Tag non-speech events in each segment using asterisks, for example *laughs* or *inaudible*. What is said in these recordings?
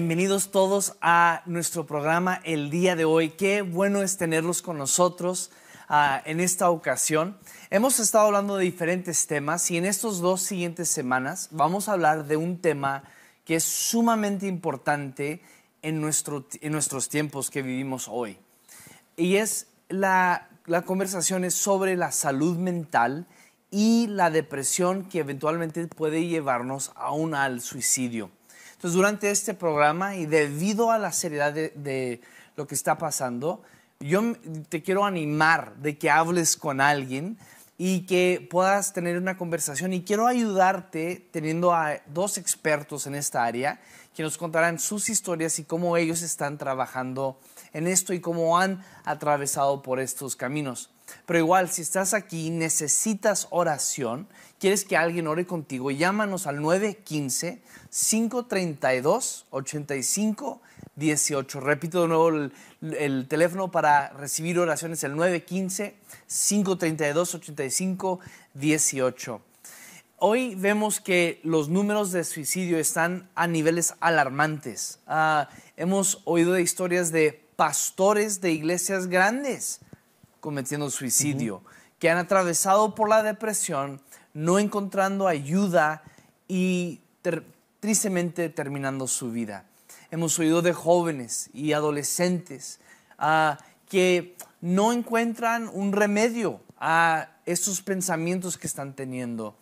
Bienvenidos todos a nuestro programa el día de hoy. Qué bueno es tenerlos con nosotros ah, en esta ocasión. Hemos estado hablando de diferentes temas y en estas dos siguientes semanas vamos a hablar de un tema que es sumamente importante en, nuestros tiempos que vivimos hoy. Y es la, la conversación sobre la salud mental y la depresión que eventualmente puede llevarnos aún al suicidio. Entonces, durante este programa y debido a la seriedad de, lo que está pasando, yo te quiero animar de que hables con alguien y que puedas tener una conversación. Y quiero ayudarte teniendo a dos expertos en esta área que nos contarán sus historias y cómo ellos están trabajando en esto y cómo han atravesado por estos caminos. Pero igual, si estás aquí, necesitas oración quieres que alguien ore contigo, llámanos al 915-532-8518. Repito de nuevo el, teléfono para recibir oraciones, el 915-532-8518. Hoy vemos que los números de suicidio están a niveles alarmantes. Ah, hemos oído de historias de pastores de iglesias grandes cometiendo suicidio, que han atravesado por la depresión no encontrando ayuda y tristemente terminando su vida. Hemos oído de jóvenes y adolescentes ah, que no encuentran un remedio a estos pensamientos que están teniendo.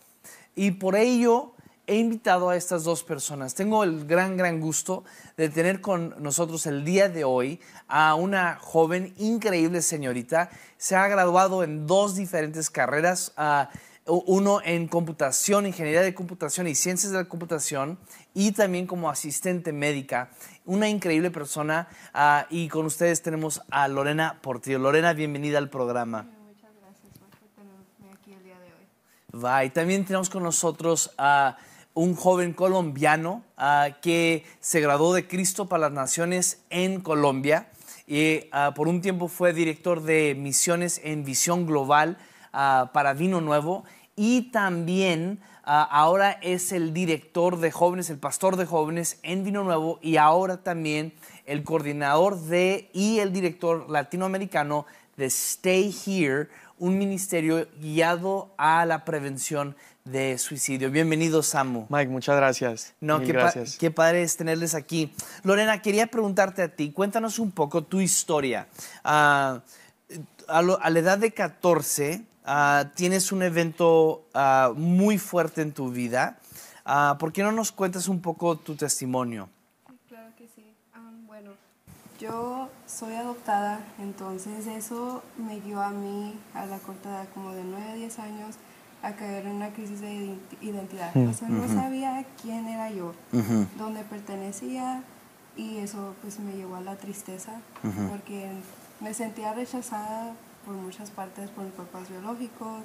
Y por ello he invitado a estas dos personas. Tengo el gran, gran gusto de tener con nosotros el día de hoy a una joven, increíble señorita. Se ha graduado en dos diferentes carreras. Ah, uno en computación, ingeniería de computación y ciencias de la computación, y también como asistente médica. Una increíble persona, ah, y con ustedes tenemos a Lorena Portillo. Lorena, bienvenida al programa. Muchas gracias por tenerme aquí el día de hoy. Va, y también tenemos con nosotros a... un joven colombiano ah, que se graduó de Cristo para las Naciones en Colombia y ah, por un tiempo fue director de misiones en Visión Global para Vino Nuevo y también ah, ahora es el director de jóvenes, el pastor de jóvenes en Vino Nuevo y ahora también el coordinador de y el director latinoamericano de Stay Here, un ministerio guiado a la prevención de suicidio. Bienvenido, Samu. Mike, muchas gracias. No, qué, padre es tenerles aquí. Lorena, quería preguntarte a ti, cuéntanos un poco tu historia. Ah, a, la edad de 14, Ah, tienes un evento ah, muy fuerte en tu vida. Ah, ¿Por qué no nos cuentas un poco tu testimonio? Claro que sí. bueno, yo soy adoptada, entonces eso me dio a mí, a la corta edad como de 9 a 10 años, a caer en una crisis de identidad. Mm, o no sabía quién era yo, dónde pertenecía, y eso pues me llevó a la tristeza, porque me sentía rechazada por muchas partes por mis papás biológicos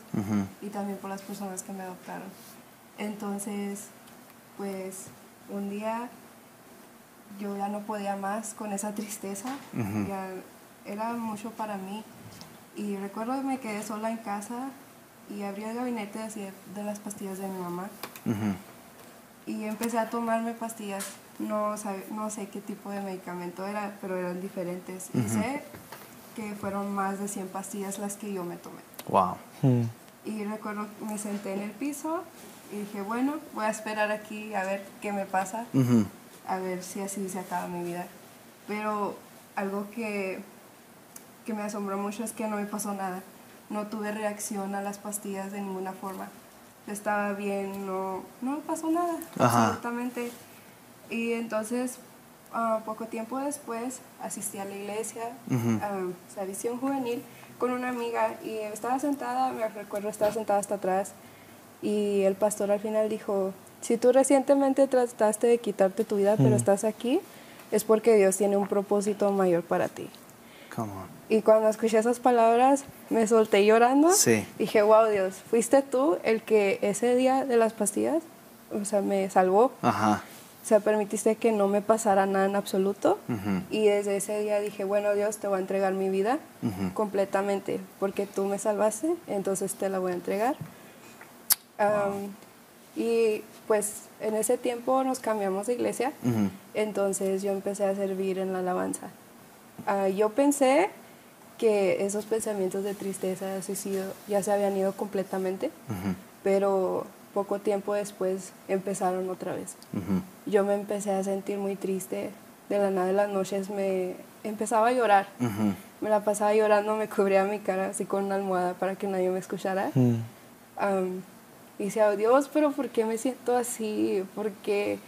y también por las personas que me adoptaron. Entonces, pues un día yo ya no podía más con esa tristeza, era mucho para mí. Y recuerdo que me quedé sola en casa y abrí el gabinete de, las pastillas de mi mamá. Y empecé a tomarme pastillas. No, no sé qué tipo de medicamento era, pero eran diferentes. sé que fueron más de 100 pastillas las que yo me tomé. Wow. Hmm. Y recuerdo, me senté en el piso y dije, bueno, voy a esperar aquí a ver qué me pasa, a ver si así se acaba mi vida. Pero algo que, que me asombró mucho es que no me pasó nada. No tuve reacción a las pastillas de ninguna forma. Estaba bien, no, me pasó nada, absolutamente. Y entonces Ah, poco tiempo después asistí a la iglesia, ah, a la visión juvenil, con una amiga y estaba sentada, me recuerdo, estaba sentada hasta atrás y el pastor al final dijo, si tú recientemente trataste de quitarte tu vida, pero estás aquí, es porque Dios tiene un propósito mayor para ti. Y cuando escuché esas palabras, me solté llorando. Sí. Dije, wow, Dios, fuiste tú el que ese día de las pastillas, o sea, me salvó. Ajá. O sea, permitiste que no me pasara nada en absoluto. Y desde ese día dije, bueno, Dios, te voy a entregar mi vida completamente, porque tú me salvaste, entonces te la voy a entregar. y pues en ese tiempo nos cambiamos de iglesia, entonces yo empecé a servir en la alabanza. Ah, yo pensé que esos pensamientos de tristeza, de suicidio, ya se habían ido completamente, pero poco tiempo después empezaron otra vez. Yo me empecé a sentir muy triste, de la nada de las noches me empezaba a llorar. Me la pasaba llorando, me cubría mi cara así con una almohada para que nadie me escuchara. y decía, oh, Dios, pero ¿por qué me siento así? ¿Por qué,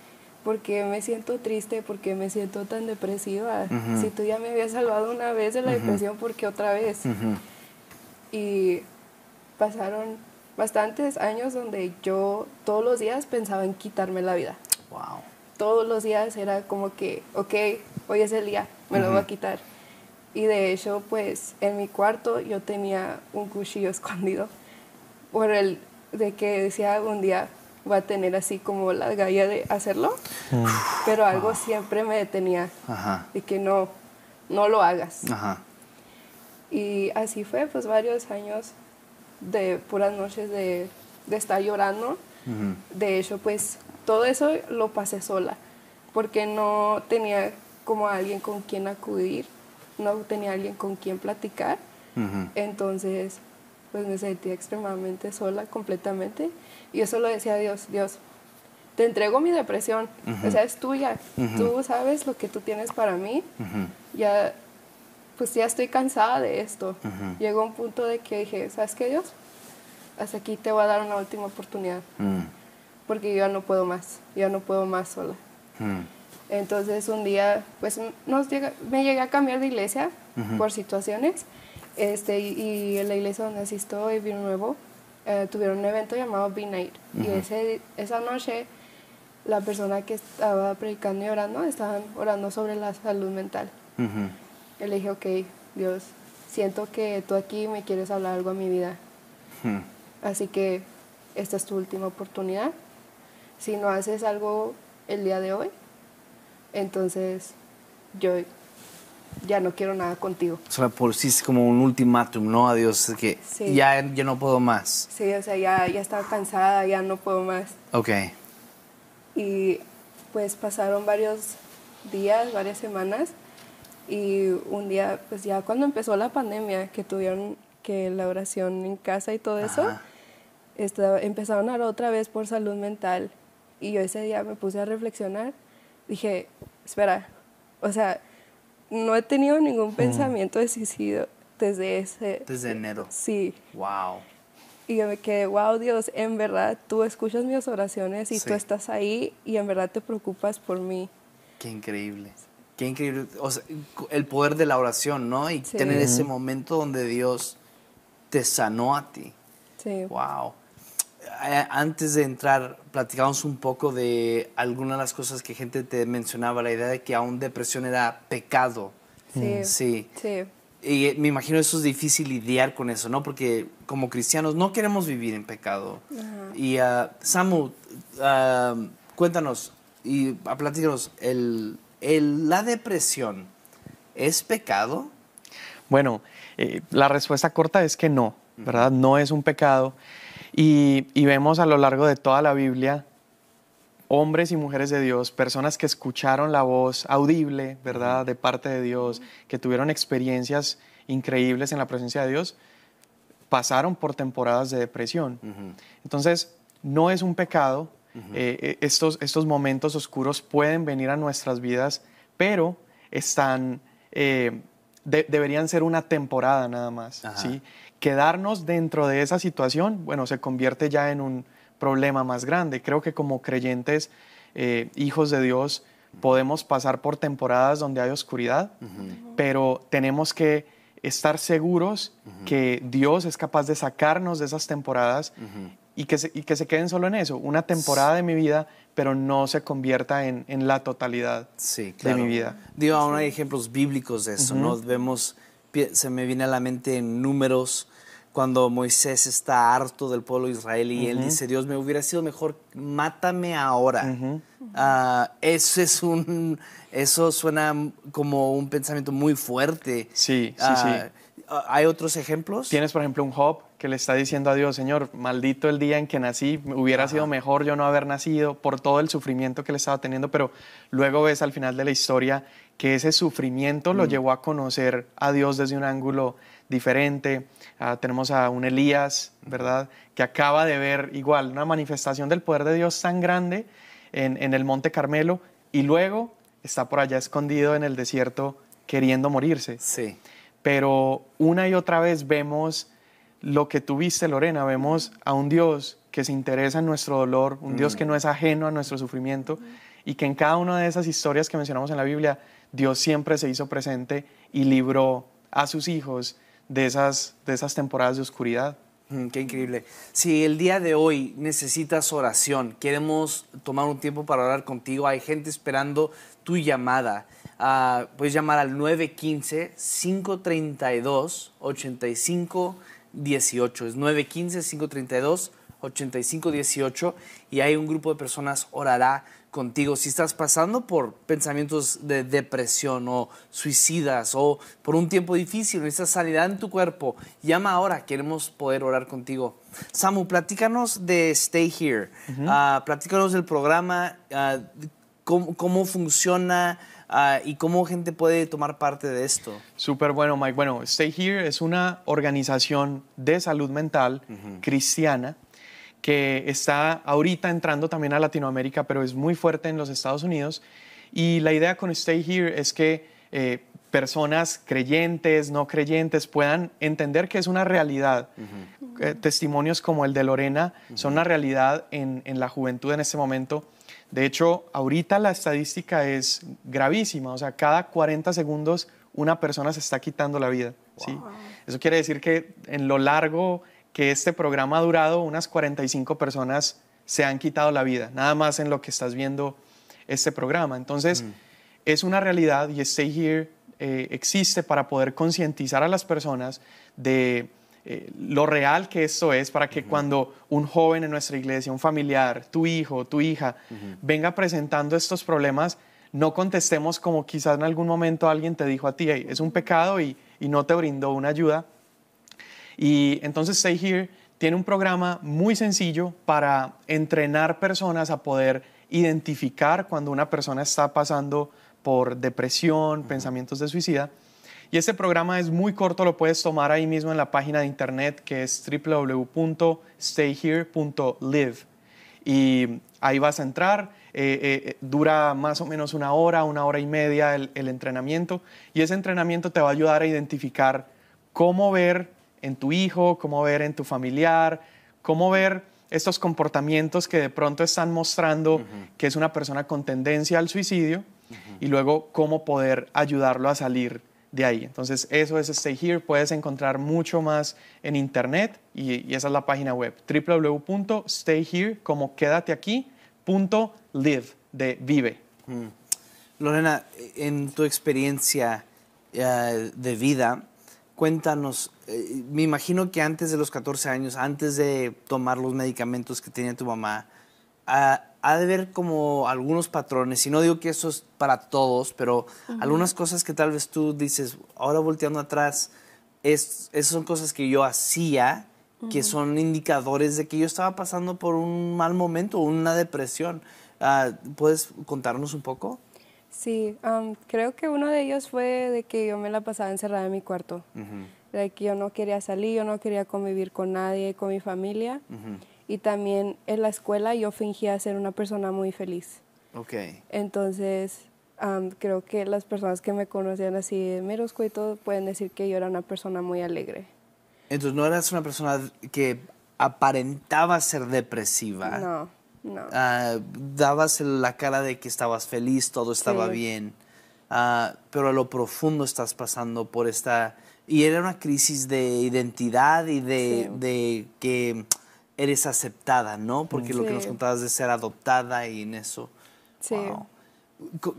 ¿Por qué me siento triste? ¿Por qué me siento tan depresiva? Si tú ya me habías salvado una vez de la depresión, ¿por qué otra vez? Y pasaron bastantes años donde yo todos los días pensaba en quitarme la vida. Wow. Todos los días era como que, ok, hoy es el día, me lo voy a quitar. Y de hecho, pues en mi cuarto yo tenía un cuchillo *laughs* escondido por el de que decía un día va a tener así como la galla de hacerlo, mm. pero algo siempre me detenía Ajá. de que no, no lo hagas. Ajá. Y así fue, pues varios años de puras noches de, estar llorando. De hecho, pues todo eso lo pasé sola, porque no tenía como alguien con quien acudir, no tenía alguien con quien platicar. Entonces, pues me sentía extremadamente sola completamente. Y eso lo decía Dios, Dios, te entrego mi depresión, o sea, es tuya, tú sabes lo que tú tienes para mí, ya pues ya estoy cansada de esto. Llegó un punto de que dije, ¿sabes qué Dios? Hasta aquí te voy a dar una última oportunidad. Mm. Porque yo ya no puedo más, ya no puedo más sola. Mm. Entonces un día, pues nos llega, me llegué a cambiar de iglesia por situaciones. Este, y, en la iglesia donde asisto hoy, Vino Nuevo, eh, tuvieron un evento llamado v night Y ese, esa noche la persona que estaba predicando y orando estaban orando sobre la salud mental le dije, ok, Dios, siento que tú aquí me quieres hablar algo a mi vida. Hmm. Así que esta es tu última oportunidad. Si no haces algo el día de hoy, entonces yo ya no quiero nada contigo. O sea, por sí es como un ultimátum, ¿no? A Dios, es que ya yo no puedo más. Sí, o sea, ya, ya estaba cansada, ya no puedo más. Ok. Y pues pasaron varios días, varias semanas, y un día, pues ya cuando empezó la pandemia, que tuvieron que la oración en casa y todo eso, empezaron a orar otra vez por salud mental. Y yo ese día me puse a reflexionar. Dije, espera, o sea, no he tenido ningún mm. pensamiento de suicidio desde ese... Desde enero. Sí. Wow. Y yo me quedé, wow Dios, en verdad tú escuchas mis oraciones y tú estás ahí y en verdad te preocupas por mí. Qué increíble. Qué increíble. O sea, el poder de la oración, ¿no? Y tener ese momento donde Dios te sanó a ti. Sí. Wow. Eh, antes de entrar, platicamos un poco de algunas de las cosas que gente te mencionaba, la idea de que aún depresión era pecado. Sí. Mm. Sí. Y eh, me imagino eso es difícil lidiar con eso, ¿no? Porque como cristianos no queremos vivir en pecado. Y ah, Samu, ah, cuéntanos y platícanos el la depresión es pecado? Bueno, eh, la respuesta corta es que no, ¿verdad? No es un pecado. Y, vemos a lo largo de toda la Biblia hombres y mujeres de Dios, personas que escucharon la voz audible, ¿verdad?, de parte de Dios, que tuvieron experiencias increíbles en la presencia de Dios, pasaron por temporadas de depresión. Entonces, no es un pecado, eh, eh, estos, estos momentos oscuros pueden venir a nuestras vidas, pero están, eh, deberían ser una temporada nada más. Quedarnos dentro de esa situación, bueno, se convierte ya en un problema más grande. Creo que como creyentes, hijos de Dios, podemos pasar por temporadas donde hay oscuridad, pero tenemos que estar seguros que Dios es capaz de sacarnos de esas temporadas y que, se, y que se queden solo en eso, una temporada de mi vida, pero no se convierta en, en la totalidad sí, de mi vida. Digo, aún hay ejemplos bíblicos de eso, nos ¿no? Vemos, se me viene a la mente en números, cuando Moisés está harto del pueblo israelí, y él dice, Dios, me hubiera sido mejor, mátame ahora. Ah, eso es un, eso suena como un pensamiento muy fuerte. Sí, sí, ah, sí. ¿Hay otros ejemplos? Tienes, por ejemplo, un Job que le está diciendo a Dios, Señor, maldito el día en que nací, hubiera sido mejor yo no haber nacido por todo el sufrimiento que le estaba teniendo, pero luego ves al final de la historia que ese sufrimiento lo mm. llevó a conocer a Dios desde un ángulo diferente. Ah, tenemos a un Elías, ¿verdad? Que acaba de ver igual una manifestación del poder de Dios tan grande en el Monte Carmelo y luego está por allá escondido en el desierto queriendo morirse. Sí. Pero una y otra vez vemos lo que tuviste, Lorena, vemos a un Dios que se interesa en nuestro dolor, un Dios mm. que no es ajeno a nuestro sufrimiento y que en cada una de esas historias que mencionamos en la Biblia, Dios siempre se hizo presente y libró a sus hijos de esas, de esas temporadas de oscuridad. Mm, qué increíble. Si el día de hoy necesitas oración, queremos tomar un tiempo para orar contigo, hay gente esperando tu llamada. Ah, puedes llamar al 915-532-85. 18. Es 915-532-8518 y hay un grupo de personas orará contigo. Si estás pasando por pensamientos de depresión o suicidas o por un tiempo difícil, necesitas sanidad en tu cuerpo, llama ahora, queremos poder orar contigo. Samu, platícanos de Stay Here, ah, platícanos del programa, ah, cómo, cómo funciona. Ah, ¿Y cómo gente puede tomar parte de esto? Súper bueno, Mike. Bueno, Stay Here es una organización de salud mental cristiana que está ahorita entrando también a Latinoamérica, pero es muy fuerte en los Estados Unidos. Y la idea con Stay Here es que eh, personas creyentes, no creyentes, puedan entender que es una realidad. Eh, testimonios como el de Lorena son una realidad en, en, la juventud en este momento de hecho, ahorita la estadística es gravísima, o sea, cada 40 segundos una persona se está quitando la vida. Eso quiere decir que en lo largo que este programa ha durado, unas 45 personas se han quitado la vida, nada más en lo que estás viendo este programa. Entonces, mm. es una realidad y Stay Here eh, existe para poder concientizar a las personas de eh, lo real que esto es para que cuando un joven en nuestra iglesia, un familiar, tu hijo, tu hija, venga presentando estos problemas, no contestemos como quizás en algún momento alguien te dijo a ti, es un pecado y, no te brindó una ayuda. Y entonces Stay Here tiene un programa muy sencillo para entrenar personas a poder identificar cuando una persona está pasando por depresión, pensamientos de suicida y este programa es muy corto, lo puedes tomar ahí mismo en la página de internet que es www.stayhere.live. Y ahí vas a entrar, eh, eh, eh, dura más o menos una hora, una hora y media el, entrenamiento. Y ese entrenamiento te va a ayudar a identificar cómo ver en tu hijo, cómo ver en tu familiar, cómo ver estos comportamientos que de pronto están mostrando que es una persona con tendencia al suicidio y luego cómo poder ayudarlo a salir de ahí. Entonces, eso es Stay Here. Puedes encontrar mucho más en internet y, esa es la página web: www.stayhere, como quédate aquí, punto live, de vive. Mm. Lorena, en tu experiencia eh, de vida, cuéntanos, eh, me imagino que antes de los 14 años, antes de tomar los medicamentos que tenía tu mamá, ah, ha de ver como algunos patrones, y no digo que eso es para todos, pero algunas cosas que tal vez tú dices, ahora volteando atrás, es, esas son cosas que yo hacía, que son indicadores de que yo estaba pasando por un mal momento, una depresión. Ah, ¿Puedes contarnos un poco? Sí, creo que uno de ellos fue de que yo me la pasaba encerrada en mi cuarto, de que yo no quería salir, yo no quería convivir con nadie, con mi familia y también en la escuela yo fingía ser una persona muy feliz. Ok. Entonces, creo que las personas que me conocían así de Merosco y pueden decir que yo era una persona muy alegre. Entonces, no eras una persona que aparentaba ser depresiva. No, no. Ah, dabas la cara de que estabas feliz, todo estaba bien. Ah, pero a lo profundo estás pasando por esta... Y era una crisis de identidad y de, de que eres aceptada, ¿no? Porque lo que nos contabas de ser adoptada y en eso. Sí.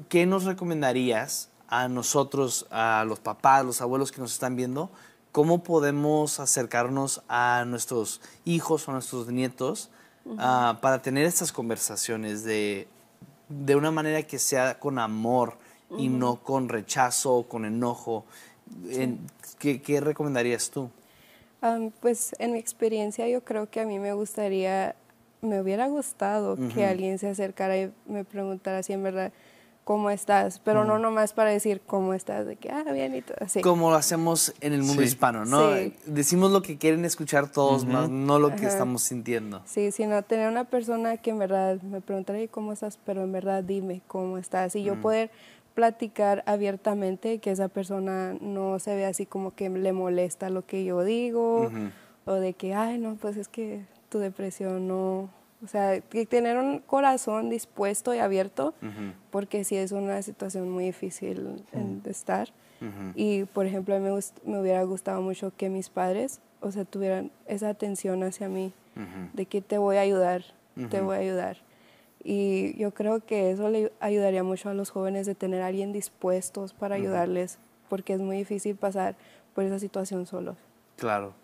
¿Qué nos recomendarías a nosotros, a los papás, los abuelos que nos están viendo? ¿Cómo podemos acercarnos a nuestros hijos o a nuestros nietos ah, para tener estas conversaciones de, de, una manera que sea con amor y no con rechazo o con enojo? ¿Qué recomendarías tú? pues en mi experiencia yo creo que a mí me gustaría, me hubiera gustado que alguien se acercara y me preguntara si en verdad cómo estás, pero no mm. nomás para decir cómo estás, de que, ah, bien y todo así. Como lo hacemos en el mundo hispano, ¿no? Decimos lo que quieren escuchar todos, más, no lo que estamos sintiendo. Sí, sino tener una persona que en verdad me preguntara, cómo estás? Pero en verdad dime cómo estás. Y yo mm. poder platicar abiertamente, que esa persona no se ve así como que le molesta lo que yo digo, o de que, ay, no, pues es que tu depresión no... O sea, tener un corazón dispuesto y abierto, porque si es una situación muy difícil de estar. Y, por ejemplo, me, me hubiera gustado mucho que mis padres, o sea, tuvieran esa atención hacia mí, de que te voy a ayudar, te voy a ayudar. Y yo creo que eso le ayudaría mucho a los jóvenes de tener a alguien dispuestos para ayudarles, porque es muy difícil pasar por esa situación solo. Claro,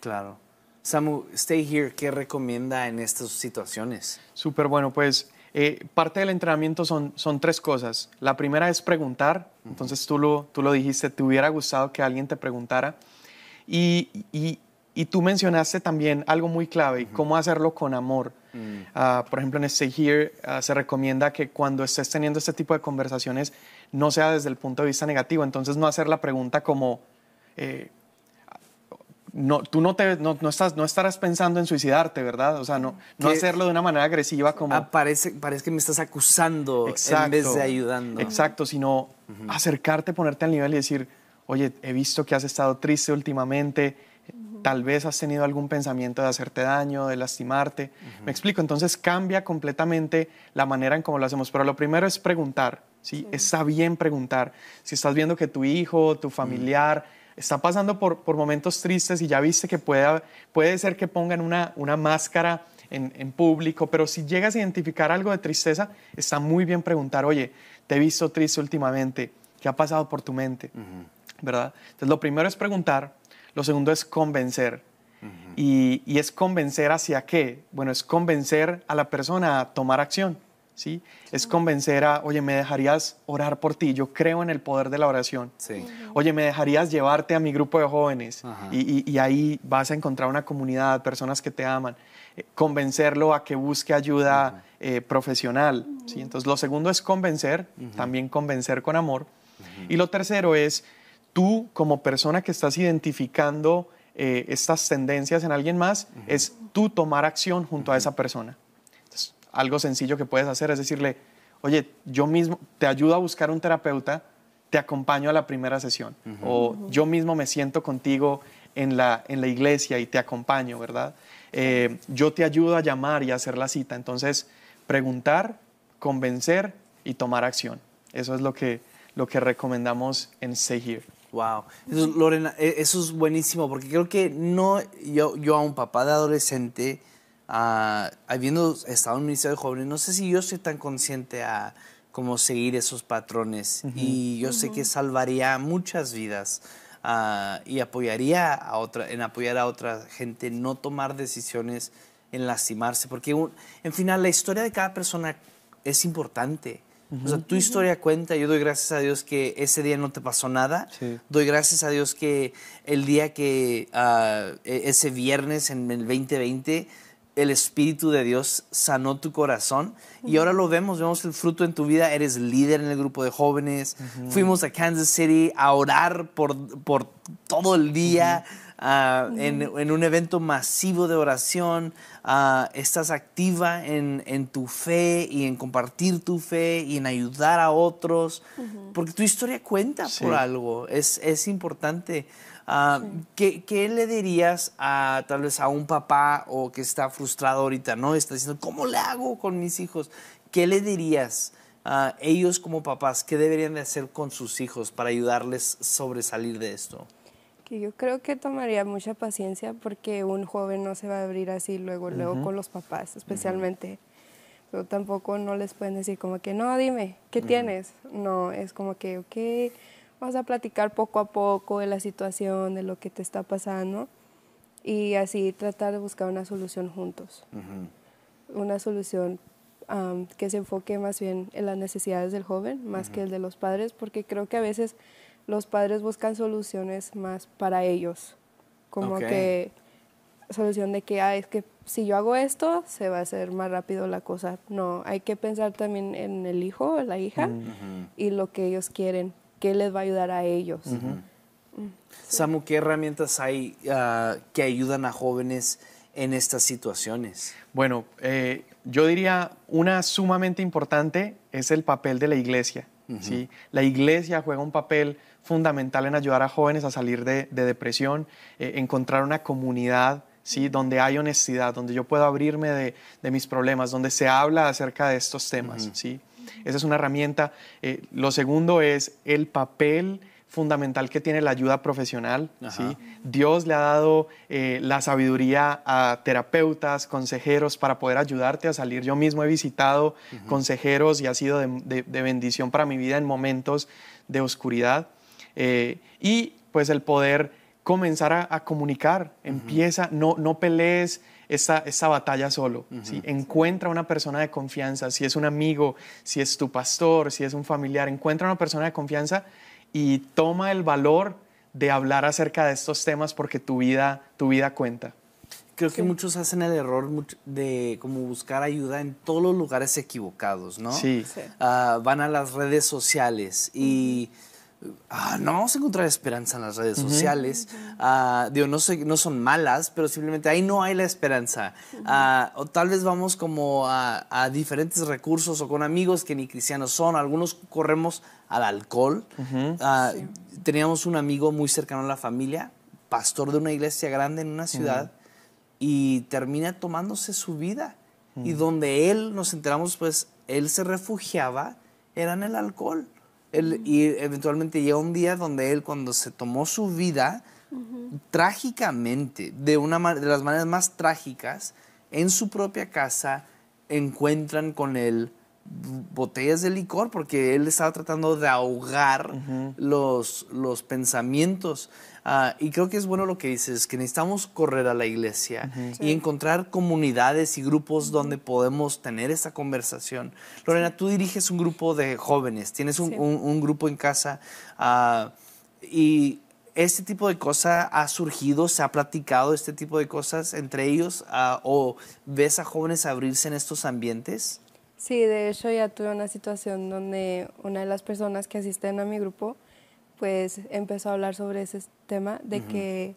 claro. Samu, Stay Here, ¿qué recomienda en estas situaciones? Súper bueno, pues eh, parte del entrenamiento son, son tres cosas. La primera es preguntar, entonces tú lo, tú lo dijiste, te hubiera gustado que alguien te preguntara. y, y tú mencionaste también algo muy clave, cómo hacerlo con amor. Mm. Ah, por ejemplo, en Stay Here ah, se recomienda que cuando estés teniendo este tipo de conversaciones no sea desde el punto de vista negativo, entonces no hacer la pregunta como, eh, no, tú no, te, no, estás, no estarás pensando en suicidarte, ¿verdad? O sea, no, no hacerlo de una manera agresiva como... Ah, parece, que me estás acusando en vez de ayudando. Exacto, sino acercarte, ponerte al nivel y decir, oye, he visto que has estado triste últimamente tal vez has tenido algún pensamiento de hacerte daño, de lastimarte. Me explico, entonces cambia completamente la manera en cómo lo hacemos, pero lo primero es preguntar, ¿sí? Está bien preguntar. Si estás viendo que tu hijo, tu familiar... está pasando por, por, momentos tristes y ya viste que puede, puede ser que pongan una, una máscara en, público, pero si llegas a identificar algo de tristeza, está muy bien preguntar, oye, te he visto triste últimamente, ¿qué ha pasado por tu mente? ¿Verdad? Entonces lo primero es preguntar, lo segundo es convencer. y, es convencer hacia qué? Bueno, es convencer a la persona a tomar acción. ¿Sí? Es convencer a, oye, ¿me dejarías orar por ti? Yo creo en el poder de la oración. Sí. Oye, ¿me dejarías llevarte a mi grupo de jóvenes? Y, y, ahí vas a encontrar una comunidad, personas que te aman. Eh, convencerlo a que busque ayuda eh, profesional. ¿sí? Entonces, lo segundo es convencer, también convencer con amor. Y lo tercero es tú como persona que estás identificando eh, estas tendencias en alguien más, es tú tomar acción junto a esa persona. algo sencillo que puedes hacer es decirle, oye, yo mismo te ayudo a buscar un terapeuta, te acompaño a la primera sesión, o yo mismo me siento contigo en la, en la iglesia y te acompaño, ¿verdad? Eh, yo te ayudo a llamar y a hacer la cita. Entonces, preguntar, convencer y tomar acción. Eso es lo que, lo que recomendamos en Stay Here. Wow, Lorena, e, eso es buenísimo porque creo que no, yo, a un papá de adolescente, ah, habiendo estado en un Ministerio de Jóvenes, no sé si yo soy tan consciente a cómo seguir esos patrones y yo sé que salvaría muchas vidas ah, y apoyaría a otra, en apoyar a otra gente, no tomar decisiones en lastimarse, porque en final la historia de cada persona es importante tu historia cuenta. Yo doy gracias a Dios que ese día no te pasó nada. Doy gracias a Dios que el día que ah, e-, ese viernes en el 2020 el Espíritu de Dios sanó tu corazón y ahora lo vemos, vemos el fruto en tu vida, eres líder en el grupo de jóvenes, fuimos a Kansas City a orar por, por todo el día, Ah, en, un evento masivo de oración, ah, estás activa en, tu fe y en compartir tu fe y en ayudar a otros, porque tu historia cuenta por algo, es, es importante. Ah, ¿qué, le dirías a tal vez a un papá o que está frustrado ahorita, no? Está diciendo, ¿cómo le hago con mis hijos? ¿Qué le dirías a ellos como papás? ¿Qué deberían de hacer con sus hijos para ayudarles a sobresalir de esto? Que yo creo que tomaría mucha paciencia porque un joven no se va a abrir así luego, luego con los papás especialmente. Pero tampoco no les pueden decir como que, no, dime, ¿qué tienes? No, es como que, ok, vamos a platicar poco a poco de la situación, de lo que te está pasando y así tratar de buscar una solución juntos. Una solución que se enfoque más bien en las necesidades del joven, más que el de los padres, porque creo que a veces los padres buscan soluciones más para ellos, como que solución de que ah, es que si yo hago esto se va a hacer más rápido la cosa. No, hay que pensar también en el hijo, la hija y lo que ellos quieren, qué les va a ayudar a ellos. Samu, ¿qué herramientas hay ah, que ayudan a jóvenes en estas situaciones? Bueno, eh, yo diría una sumamente importante es el papel de la iglesia. ¿sí? La iglesia juega un papel fundamental en ayudar a jóvenes a salir de, depresión, eh, encontrar una comunidad ¿sí? donde hay honestidad, donde yo puedo abrirme de, mis problemas, donde se habla acerca de estos temas. ¿sí? Esa es una herramienta. Eh, lo segundo es el papel fundamental que tiene la ayuda profesional. ¿sí? Dios le ha dado eh, la sabiduría a terapeutas, consejeros para poder ayudarte a salir. Yo mismo he visitado consejeros y ha sido de, bendición para mi vida en momentos de oscuridad. Eh, y pues el poder comenzar a, comunicar, empieza, no, no pelees. esa batalla solo. Encuentra una persona de confianza, si es un amigo, si es tu pastor, si es un familiar, encuentra una persona de confianza y toma el valor de hablar acerca de estos temas porque tu vida, tu vida cuenta. Creo que muchos hacen el error de como buscar ayuda en todos los lugares equivocados, ¿no? Sí. Ah, van a las redes sociales y ah, no vamos a encontrar esperanza en las redes sociales. Ah, digo, no, no son malas, pero simplemente ahí no hay la esperanza. o tal vez vamos como a, a diferentes recursos o con amigos que ni cristianos son. Algunos corremos al alcohol. Ah, teníamos un amigo muy cercano a la familia, pastor de una iglesia grande en una ciudad, y termina tomándose su vida. Y donde él, nos enteramos, pues él se refugiaba, era en el alcohol. Él, y eventualmente llega un día donde él, cuando se tomó su vida, trágicamente, de, una, de las maneras más trágicas, en su propia casa, encuentran con él botellas de licor porque él estaba tratando de ahogar los, los pensamientos. Ah, y creo que es bueno lo que dices, que necesitamos correr a la iglesia y encontrar comunidades y grupos donde podemos tener esa conversación. Lorena, tú diriges un grupo de jóvenes, tienes un, grupo en casa ah, y este tipo de cosas ha surgido, se ha platicado este tipo de cosas entre ellos ah, o ves a jóvenes abrirse en estos ambientes. Sí, de hecho ya tuve una situación donde una de las personas que asisten a mi grupo pues empezó a hablar sobre ese tema de que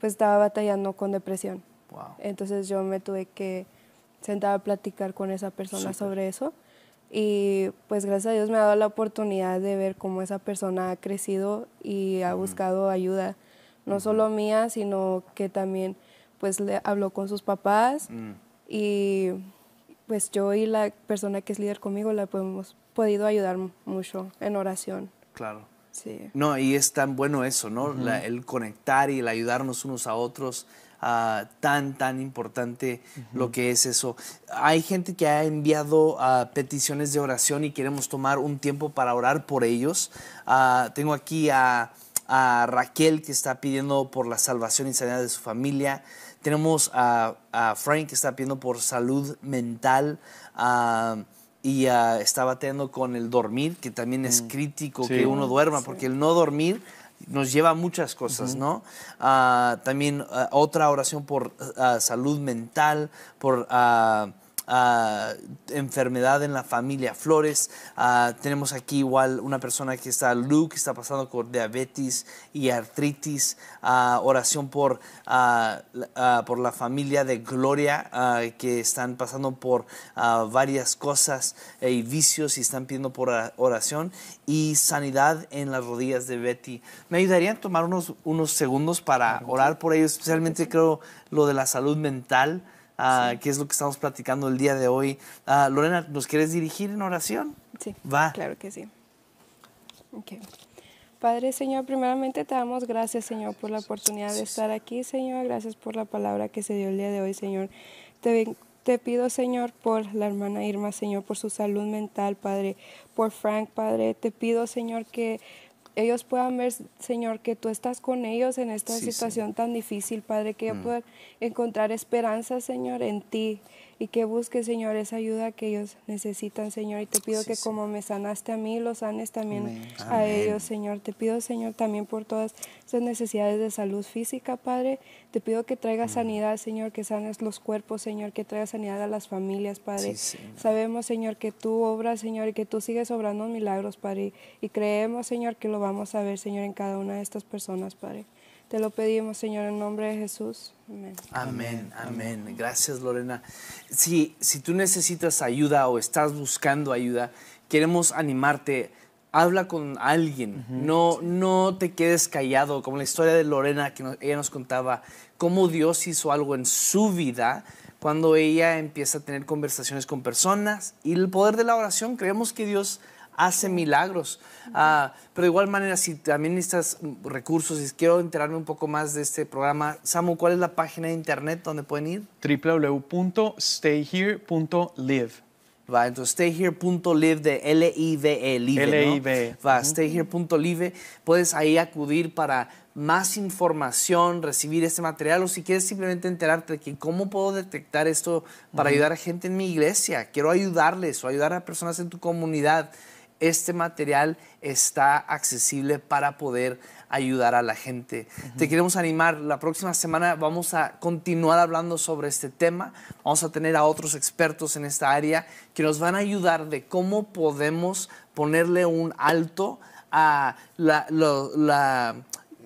pues estaba batallando con depresión. Wow. Entonces yo me tuve que sentar a platicar con esa persona sobre eso y pues gracias a Dios me ha dado la oportunidad de ver cómo esa persona ha crecido y ha buscado ayuda, no solo mía, sino que también pues le habló con sus papás mm. y pues yo y la persona que es líder conmigo la hemos podido ayudar mucho en oración. Claro. Sí. No, y es tan bueno eso, ¿no? el conectar y el ayudarnos unos a otros. Ah, tan, tan importante lo que es eso. Hay gente que ha enviado ah, peticiones de oración y queremos tomar un tiempo para orar por ellos. Ah, tengo aquí a, a, Raquel que está pidiendo por la salvación y sanidad de su familia. Tenemos a, Frank que está pidiendo por salud mental. y está bateando con el dormir, que también es mm. crítico que uno duerma, porque el no dormir nos lleva a muchas cosas, ¿no? también otra oración por salud mental, por enfermedad en la familia Flores. tenemos aquí igual una persona que está, Luke, que está pasando por diabetes y artritis. oración por, por la familia de Gloria, que están pasando por varias cosas y e vicios y están pidiendo por oración y sanidad en las rodillas de Betty. ¿Me ayudarían a tomar unos, unos segundos para orar por ellos? Especialmente creo lo de la salud mental. Ah, ¿Qué es lo que estamos platicando el día de hoy. Ah, Lorena, ¿nos quieres dirigir en oración? Sí. Va. Claro que sí. Padre Señor, primeramente te damos gracias Señor por la oportunidad de estar aquí Señor, gracias por la palabra que se dio el día de hoy Señor. Te, te pido Señor por la hermana Irma Señor, por su salud mental Padre, por Frank Padre, te pido Señor que ellos puedan ver, Señor, que tú estás con ellos en esta situación tan difícil, Padre, que ellos mm. puedan encontrar esperanza, Señor, en ti, y que busque, Señor, esa ayuda que ellos necesitan, Señor. Y te pido que como me sanaste a mí, los sanes también a ellos, Señor. Te pido, Señor, también por todas esas necesidades de salud física, Padre. Te pido que traiga sanidad, Señor, que sanes los cuerpos, Señor, que traiga sanidad a las familias, Padre. Sabemos, Señor, que tú obras, Señor, y que tú sigues obrando milagros, Padre. Y creemos, Señor, que lo vamos a ver, Señor, en cada una de estas personas, Padre. Te lo pedimos, Señor, en nombre de Jesús. Amén. Amén, amén. Gracias, Lorena. Si, si tú necesitas ayuda o estás buscando ayuda, queremos animarte. Habla con alguien, no, no te quedes callado, como la historia de Lorena que ella nos contaba, cómo Dios hizo algo en su vida cuando ella empieza a tener conversaciones con personas y el poder de la oración. Creemos que Dios hace milagros. Ah, pero de igual manera, si también necesitas recursos y quiero enterarme un poco más de este programa, Samu, ¿cuál es la página de internet donde pueden ir? www.stayhere.live. Va, entonces stayhere.live de L-I-V-E, live, L-I-V-E. Va, stayhere.live. Puedes ahí acudir para más información, recibir este material o si quieres simplemente enterarte de que cómo puedo detectar esto para ayudar a gente en mi iglesia. Quiero ayudarles o ayudar a personas en tu comunidad este material está accesible para poder ayudar a la gente. Te queremos animar. La próxima semana vamos a continuar hablando sobre este tema. Vamos a tener a otros expertos en esta área que nos van a ayudar de cómo podemos ponerle un alto a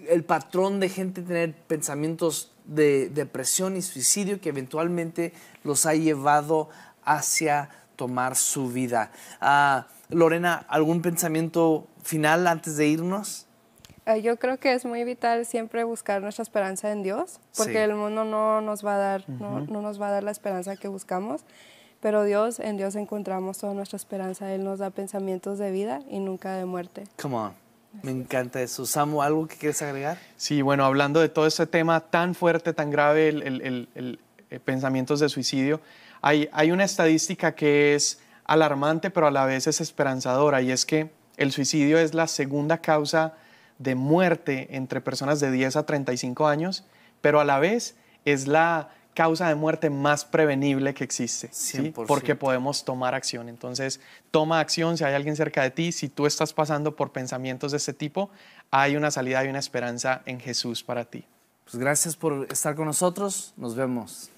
el patrón de gente tener pensamientos de depresión y suicidio que eventualmente los ha llevado hacia tomar su vida. Ah, Lorena, ¿algún pensamiento final antes de irnos? Eh, yo creo que es muy vital siempre buscar nuestra esperanza en Dios, porque el mundo no nos va a dar, no, nos va a dar la esperanza que buscamos pero Dios, en Dios encontramos toda nuestra esperanza. Él nos da pensamientos de vida y nunca de muerte. Come on. Me encanta eso. Samu, ¿algo que quieres agregar? Sí, bueno, hablando de todo ese tema tan fuerte, tan grave, eh, pensamientos de suicidio, hay, una estadística que es alarmante, pero a la vez es esperanzadora, y es que el suicidio es la segunda causa de muerte entre personas de 10 a 35 años, pero a la vez es la causa de muerte más prevenible que existe, ¿sí? porque podemos tomar acción. Entonces, toma acción si hay alguien cerca de ti, si tú estás pasando por pensamientos de ese tipo, hay una salida y una esperanza en Jesús para ti. Pues gracias por estar con nosotros, nos vemos.